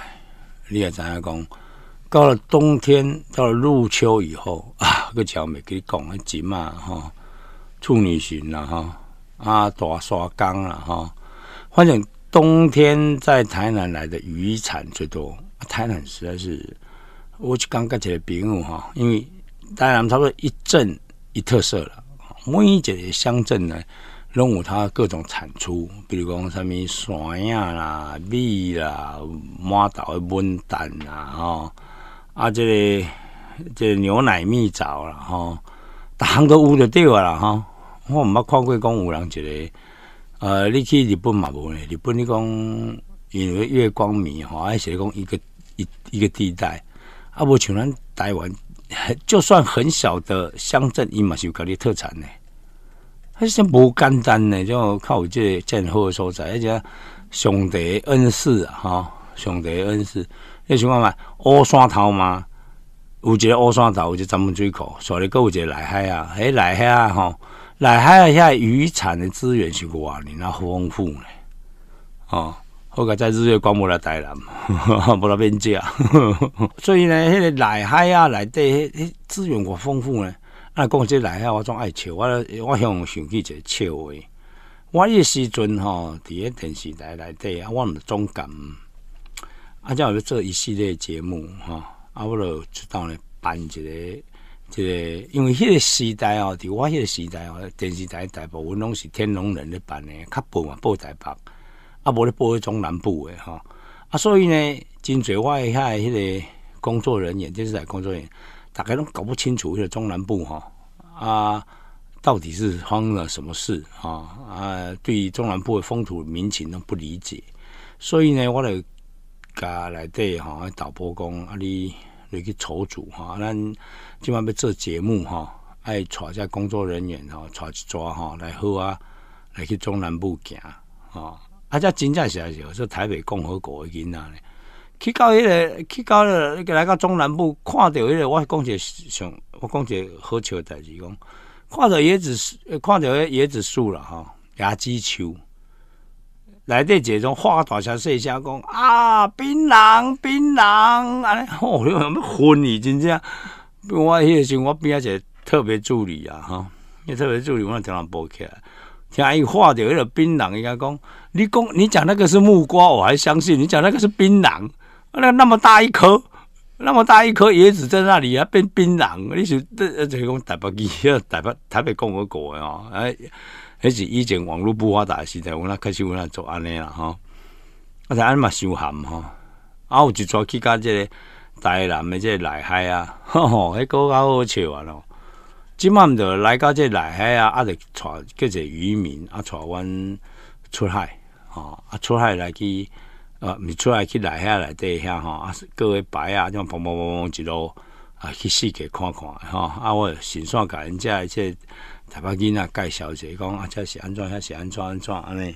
你也知影讲，到了冬天，到了入秋以后啊，个桥美给你讲啊，几嘛吼，处女旬啦吼，啊大沙冈啦吼，反正冬天在台南来的渔产最多，台南实在是。我就刚刚起来比如哈，因为当然，他多一镇一特色了。每一个乡镇呢，拢有它各种产出，比如讲什么山呀、米啦、马岛的文旦啦，哈，啊，这个这牛奶蜜枣啦，哈，都有的对吧了，哈，我毋捌看过讲有人一个。呃，你去日本嘛无呢？日本你讲因为月光迷吼，还是讲一个一一个地带？啊，无像咱台湾，[laughs] 就算很小的乡镇，伊嘛是有家己特产呢。还是无简单呢，就靠这进货的所在，而且兄弟恩施啊，哈，兄弟恩施，你想看嘛，乌山头嘛，有一个乌山头，有个咱们水口，所以佫有一个来海啊，来海啊，哈。内海啊，渔产的资源是偌你那丰富呢。哦，好个在日月光幕来台南，不 [laughs] 啦边食。[laughs] 所以呢，迄个内海啊，内底迄迄资源偌丰富呢。啊，讲这内海我总爱笑，我我向想起一个笑话。我迄时阵吼，伫个电视台内底啊，我是总感。啊，叫做一系列节目吼，啊，我罗就当咧，办一个。这个因为迄个时代哦，伫我迄个时代哦，电视台大部分拢是天龙人咧办诶，较播嘛报台北，啊，无咧迄中南部诶，吼。啊，所以呢，进最外诶迄个工作人员，电视台工作人员，大概拢搞不清楚迄个中南部吼啊，到底是发生了什么事啊？啊，对中南部的风土民情都不理解，所以呢，我的家来对哈导播讲，啊你。来去筹组哈，咱今晚要做节目哈，爱揣遮下工作人员哈，揣一抓哈来好啊，来去中南部行吼，啊，这真正是啊，说台北共和国的囡仔咧，去到迄个，去到迄、个，来到中南部，看到迄个，我讲一个上，我讲一个好笑的代志，讲看到椰子，树，看到椰子树了哈，椰子树。来，第一中画大小说一声：“讲啊，槟榔，槟榔，哎，好，你有乜昏你真正，我迄时我边阿一个特别助理啊，哈，你特别助理我听人播起来，听伊画着迄个槟榔，伊讲，你讲，你讲那个是木瓜，我还相信，你讲那个是槟榔，那那么大一颗，那么大一颗椰子在那里啊，变槟榔，你是这这个讲台北记，台北台北共和国的哎。”还是以前网络不发达时代，我那开始我那做安尼啦哈，我才安嘛受寒哈，啊有一做去他即个台南的即个来海啊，[laughs] 吼，吼，迄个较好笑啊咯。今晚就来到即系来海啊，啊，力带叫做渔民啊，带阮出海，吼，阿出海来去，呃，出海去来海底对下哈，各位白啊，像砰砰砰砰一路，啊去试个看看哈，啊我顺便给人家即。把囡仔介绍者，讲啊，这是安怎，这是安怎，安怎安尼。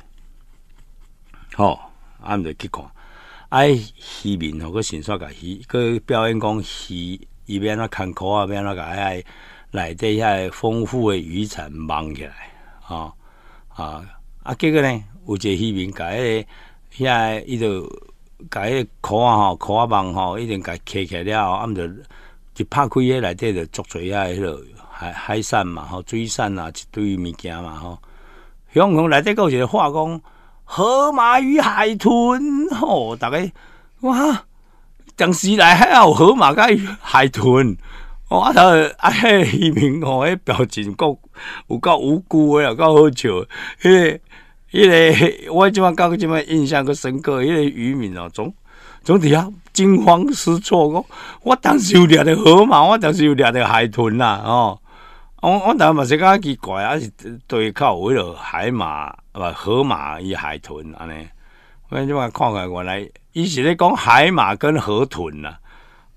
吼，啊，毋就去看。哎，戏民吼，个新煞甲戏，个表演讲司伊边啊看口啊，边那个哎，内底遐丰富的渔产忙起来。哦、啊啊！结果呢，有一个戏民，个哎，遐伊就个箍口啊吼，箍啊网吼，一定甲开起了，啊毋就一拍开遐内地就做作迄落海海产嘛，吼水产啊，一堆物件嘛，吼。香港来这个就是话讲，河马与海豚，吼，大个哇，当时来还有河马跟海豚，我头阿嘿渔民哦，迄表情够有够无辜有够好笑。因为因为我今次即次印象够深刻，因为渔民哦，总总伫遐惊慌失措个。我当时有掠着河马，我当时有掠着海豚啦，哦。我我当嘛是感觉奇怪，啊是对靠迄落海马不河马与海豚安尼，我即仔看看原来，伊是咧讲海马跟河豚呐，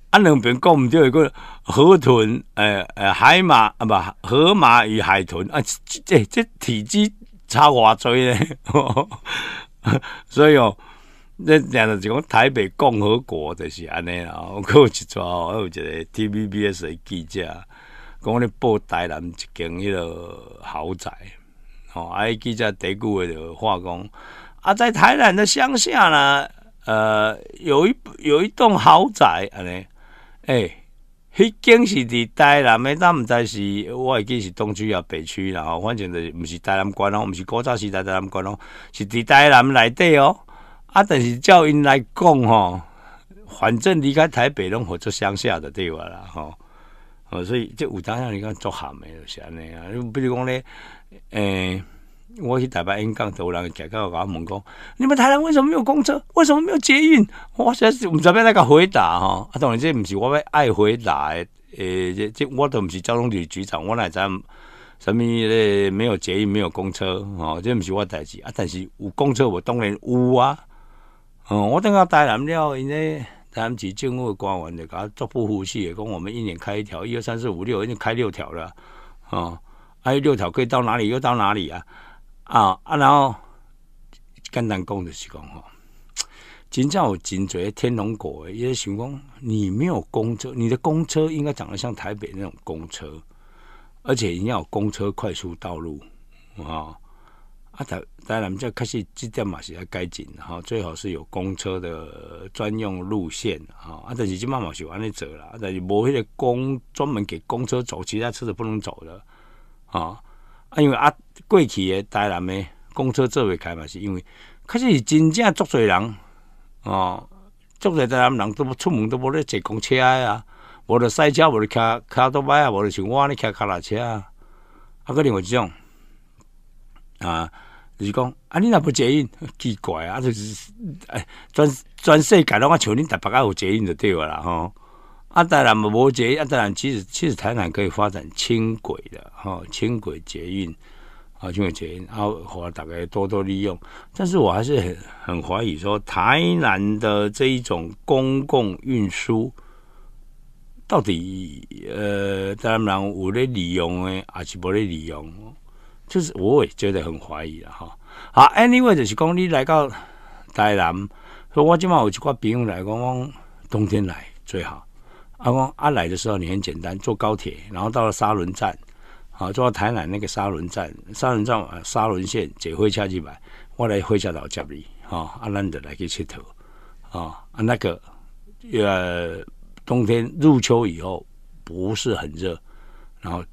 啊两边讲毋对一个河豚，诶诶海马啊不河马与海豚啊，这这这体积差偌侪咧，[laughs] 所以哦，那两个就讲台北共和国就是安尼啦，我有一抓，我有一个 T V B S 的记者。讲咧，报台南一间迄落豪宅，吼，啊，记者第句话就话讲，啊，在台南的乡下呢，呃，有一有一栋豪宅，安尼，诶，迄间是伫台南，的，当毋知是我会记是东区啊北区啦，吼，反正就是毋是台南关咯，毋是古早时代台南关咯，是伫台南内底哦，啊，但是照因来讲吼，反正离开台北拢或者乡下的对啊啦，吼。所以，即有大量你看足含嘅，就是安尼啊。比如讲咧，诶，我去台北、香港、台人大家我问讲，你们台南为什么没有公车？为什么没有捷运？我实在唔知边个回答哈。当然，这唔是我要爱回答诶。诶，即即我都唔是交通局局长，我乃怎？什么咧？没有捷运，没有公车，哦，这唔是我代志啊。但是有公车，我当然有啊。嗯，我等下台南了，因为。他们只经过光文的，给他做不呼吸也我们一年开一条，一二三四五六已经开六条了啊！还有六条可以到哪里？又到哪里啊？啊啊！然后简单讲就是讲吼，真正有真侪天龙果，也想讲你没有公车，你的公车应该长得像台北那种公车，而且定要公车快速道路啊！啊，台台南即开始这点嘛是要改进的吼，最好是有公车的专用路线哈。啊，但是即慢嘛是安尼走啦，啊，但是无迄个公专门给公车走，其他车子不能走的啊。啊，因为啊，过去的台南的公车做位开嘛，是因为确实是真正足侪人哦，足侪台南人都出门都咧坐公车啊，无咧赛车，无咧倚开多摆啊，无咧像我安尼倚卡拉车啊，啊，另外一种。啊，就是讲，啊，你若不捷运，[laughs] 奇怪啊，就是哎，全全世界拢啊，求你台北啊有捷运就对了啦吼。啊，当然无无捷，啊，当然其实其实台南可以发展轻轨的吼，轻轨捷运啊，轻轨捷运，啊，好大概多多利用。但是我还是很很怀疑说，台南的这一种公共运输，到底呃，台南有咧利用诶，还是无咧利用？就是我也觉得很怀疑了哈。好，anyway 就是讲你来到台南，说我今晚有一朋友来讲，冬天来最好。阿公阿来的时候，你很简单坐高铁，然后到了沙仑站，好，坐到台南那个沙仑站，沙仑站沙仑线，坐火车去买，我来火车站接你。哈，阿兰的来去铁啊，啊，那个呃，冬天入秋以后不是很热，然后。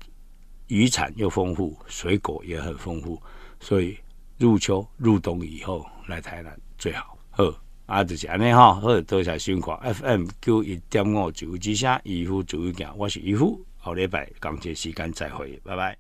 渔产又丰富，水果也很丰富，所以入秋、入冬以后来台南最好。好，阿子杰你好，呵，多谢收看 FM 九一点五九由之声，渔夫自由行，我是渔夫，下礼拜钢铁时间再会，拜拜。